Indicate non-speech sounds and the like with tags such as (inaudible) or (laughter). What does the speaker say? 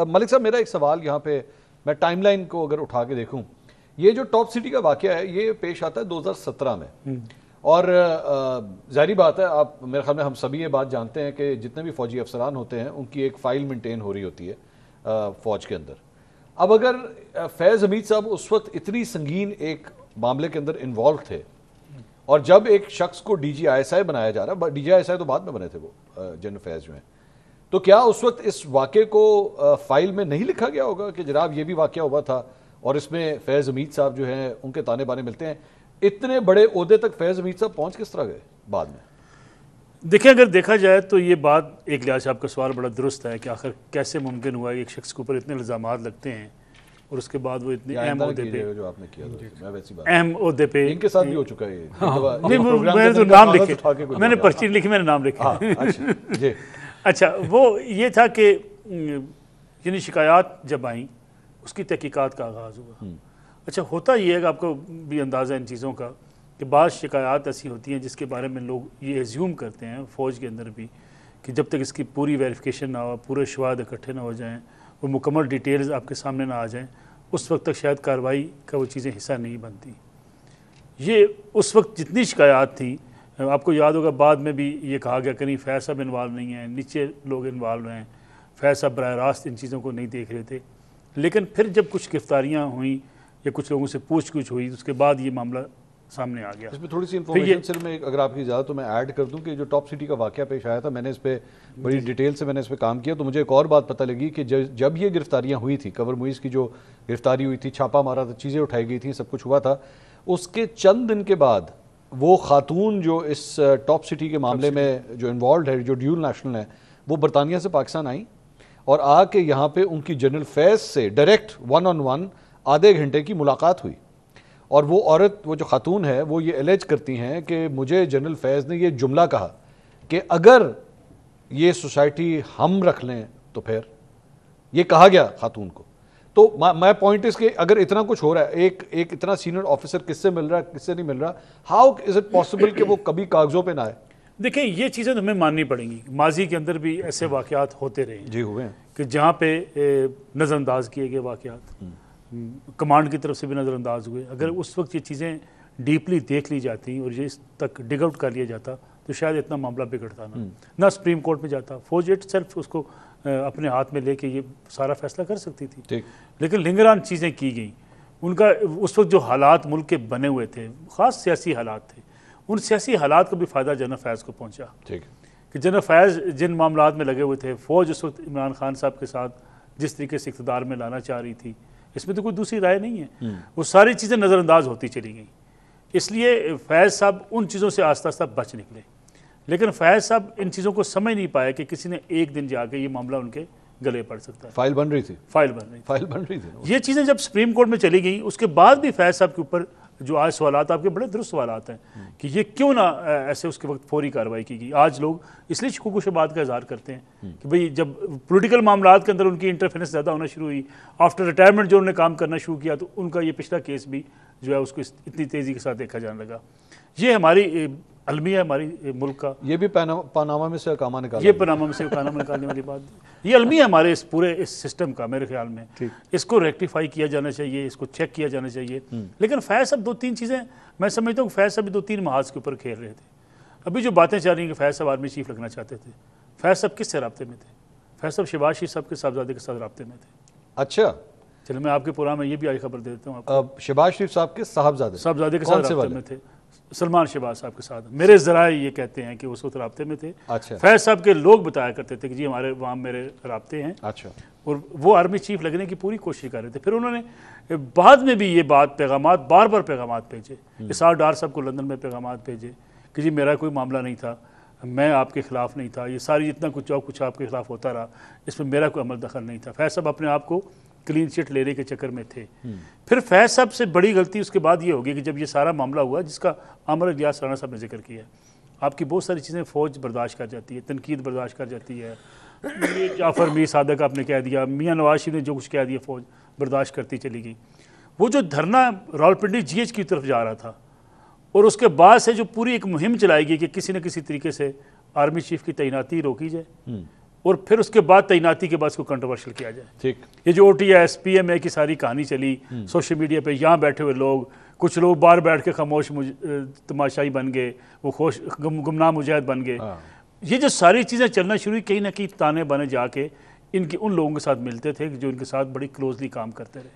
मलिक साहब मेरा एक सवाल यहाँ पे मैं टाइमलाइन को अगर उठा के देखूँ ये जो टॉप सिटी का वाक़ है ये पेश आता है 2017 में हम्म। और जाहरी बात है आप मेरे ख्याल में हम सभी ये बात जानते हैं कि जितने भी फौजी अफसरान होते हैं उनकी एक फ़ाइल मेंटेन हो रही होती है फ़ौज के अंदर अब अगर फैज़ हमीद साहब उस वक्त इतनी संगीन एक मामले के अंदर इन्वॉल्व थे और जब एक शख्स को D G I S I बनाया जा रहा है D G I S I तो बाद में बने थे वो जन फैज़ जो हैं तो क्या उस वक्त इस वाक़े को फाइल में नहीं लिखा गया होगा कि जनाब ये भी वाक़ हुआ था और इसमें फैज़ अमीद साहब जो हैं उनके ताने बाने मिलते हैं इतने बड़े अहदे तक फैज़ अमीद साहब पहुँच किस तरह गए बाद में देखिए अगर देखा जाए तो ये बात एक लिहाज आपका सवाल बड़ा दुरुस्त है कि आखिर कैसे मुमकिन हुआ एक शख्स के ऊपर इतने इल्ज़ाम लगते हैं और उसके बाद वो इतने अहम अहदे पे जो आपने किया अहम अहदे पे इनके साथ भी हो चुका है हाँ। नहीं मैंने तो नाम (laughs) लिखे मैंने पर्ची लिखी मैंने नाम लिखा हाँ, अच्छा, (laughs) अच्छा वो ये था कि यानी शिकायत जब आई उसकी तहकीकत का आगाज़ हुआ अच्छा होता ये है कि आपको भी अंदाज़ा इन चीज़ों का कि बाद शिकायत ऐसी होती हैं जिसके बारे में लोग ये एज्यूम करते हैं फ़ौज के अंदर भी कि जब तक इसकी पूरी वेरिफिकेशन ना हो पूरे शवाद इकट्ठे ना हो जाएँ वो मुकम्मल डिटेल्स आपके सामने ना आ जाएँ उस वक्त तक शायद कार्रवाई का वो चीज़ें हिस्सा नहीं बनती ये उस वक्त जितनी शिकायत थी आपको याद होगा बाद में भी ये कहा गया कहीं फैज साहब इन्वाल्व नहीं है नीचे लोग इन्वाल्व हैं फैज साहब बर रास्त इन चीज़ों को नहीं देख रहे थे लेकिन फिर जब कुछ गिरफ्तारियाँ हुई या कुछ लोगों से पूछ कुछ हुई तो उसके बाद ये मामला सामने आ गया इसमें थोड़ी सी इन्फॉर्मेशन सर मैं अगर आपकी ज़्यादा तो मैं ऐड कर दूं कि जो टॉप सिटी का वाक्य पेश आया था मैंने इस पर बड़ी डिटेल से मैंने इस पर काम किया तो मुझे एक और बात पता लगी कि जब जब ये गिरफ्तारियाँ हुई थी कवर मुइज़ की जो गिरफ्तारी हुई थी छापा मारा था चीज़ें उठाई गई थी सब कुछ हुआ था उसके चंद दिन के बाद वो खातून जो इस टॉप सिटी के मामले में जो इन्वॉल्व है जो ड्यूल नेशनल है वो बरतानिया से पाकिस्तान आई और आके यहाँ पे उनकी जनरल फैज से डायरेक्ट वन ऑन वन आधे घंटे की मुलाकात हुई और वो औरत वो जो खातून है वो ये एलेज करती हैं कि मुझे जनरल फैज़ ने ये जुमला कहा कि अगर ये सोसाइटी हम रख लें तो फिर ये कहा गया खातून को तो माई पॉइंट इसके अगर इतना कुछ हो रहा है एक एक इतना सीनियर ऑफिसर किससे मिल रहा है किससे नहीं मिल रहा हाउ इज इट पॉसिबल कि वो कभी कागजों पे ना आए देखिए ये चीज़ें तो हमें माननी पड़ेंगी माजी के अंदर भी ऐसे वाकयात होते रहे जी हुए हैं कि जहाँ पे नज़रअंदाज किए गए वाकयात हम्म। कमांड की तरफ से भी नज़रअंदाज हुए अगर हम्म। उस वक्त ये चीज़ें डीपली देख ली जाती और ये इस तक डिग आउट कर लिया जाता तो शायद इतना मामला बिगड़ता ना हम्म। ना सुप्रीम कोर्ट में जाता फौज इट सेल्फ उसको अपने हाथ में लेके ये सारा फैसला कर सकती थी लेकिन लिंगरान चीज़ें की गई उनका उस वक्त जो हालात मुल्क के बने हुए थे ख़ास सियासी हालात थे उन सियासी हालात का भी फ़ायदा जनरल फैज़ को पहुँचा कि जनरल फैज़ जिन मामला में लगे हुए थे फ़ौज उस वक्त इमरान खान साहब के साथ जिस तरीके से इकतदार में लाना चाह रही थी इसमें तो कोई दूसरी राय नहीं है हम्म। वो सारी चीज़ें नज़रअंदाज होती चली गई इसलिए फैज़ साहब उन चीज़ों से आस्ता आस्ता बच निकले लेकिन फैज साहब इन चीज़ों को समझ नहीं पाया कि किसी ने एक दिन जाके ये मामला उनके गले पड़ सकता है फाइल बन रही थी फाइल बन रही फाइल बन रही थी ये चीज़ें जब सुप्रीम कोर्ट में चली गई उसके बाद भी फैज साहब के ऊपर जो आज सवाल आपके बड़े दुरुस्त सवाल हैं हम्म। कि ये क्यों ना ऐसे उसके वक्त फौरी कार्रवाई की गई आज लोग इसलिए शकूक बात का इजहार करते हैं हम्म। कि भाई जब पोलिटिकल मामला के अंदर उनकी इंटरफेरेंस ज़्यादा होना शुरू हुई आफ्टर रिटायरमेंट जो उन्होंने काम करना शुरू किया तो उनका ये पिछला केस भी जो है उसको इतनी तेज़ी के साथ देखा जाने लगा ये हमारी अलमिया हमारी मुल्क का ये भी पानामा में से अकामा निकाल ये पानामा में से अकामा निकालने वाली बात ये अलमिया हमारे इस पूरे इस सिस्टम का मेरे ख्याल में इसको रेक्टिफाई किया जाना चाहिए इसको चेक किया जाना चाहिए हम्म। लेकिन फैज साहब दो तीन चीज़ें मैं समझता हूँ कि फैज साहब दो तीन महाज के ऊपर खेल रहे थे अभी जो बातें चल रही हैं कि फैज साहब आर्मी चीफ लगना चाहते थे फैज साहब किससे रबते में थे फैज साहब शिबाज शी साहब के साहबजादे के साथ रबते में थे अच्छा चलो मैं आपके प्रोग्राम ये भी आई खबर दे देता हूँ शिबाज शरीफ साहब के साहबजादे साहबजादे के साथ रबते में थे सलमान शहबाज साहब के साथ मेरे जराए ये कहते हैं कि उस वक्त रबते में थे अच्छा फैज साहब के लोग बताया करते थे कि जी हमारे वहाँ मेरे रबते हैं अच्छा और वो आर्मी चीफ लगने की पूरी कोशिश कर रहे थे फिर उन्होंने बाद में भी ये बात पैगाम बार बार पैगाम भेजे हम्म। इसार डार साहब को लंदन में पैगाम भेजे कि जी मेरा कोई मामला नहीं था मैं आपके ख़िलाफ़ नहीं था ये सारी जितना कुछ और कुछ आपके ख़िलाफ़ होता रहा इसमें मेरा कोई अमल दखल नहीं था फैज साहब अपने आप को क्लीन चिट लेने के चक्कर में थे हम्म। फिर फैज साहब से बड़ी गलती उसके बाद ये होगी कि जब ये सारा मामला हुआ जिसका अमर रियाज राना साहब ने जिक्र किया आपकी बहुत सारी चीज़ें फ़ौज बर्दाश्त कर जाती है तनकीद बर्दाश्त कर जाती है जाफर मीर सादक आपने कह दिया मियाँ नवाज शरीफ ने जो कुछ कह दिया फ़ौज बर्दाश्त करती चली गई वो जो धरना रावलपिंडी जी की तरफ जा रहा था और उसके बाद से जो पूरी एक मुहिम चलाई गई कि किसी न किसी तरीके से आर्मी चीफ की तैनाती रोकी जाए हम्म। और फिर उसके बाद तैनाती के बाद इसको कंट्रोवर्शियल किया जाए ठीक ये जो O T S P M A की सारी कहानी चली सोशल हम्म। मीडिया पे यहाँ बैठे हुए लोग कुछ लोग बाहर बैठ के खामोश तमाशाई बन गए वो खोश गुम, गुमनाम मुजाहिद बन गए हाँ। ये जो सारी चीज़ें चलना शुरू कहीं ना कहीं ताने बने जाके इनके उन लोगों के साथ मिलते थे जो इनके साथ बड़ी क्लोजली काम करते रहे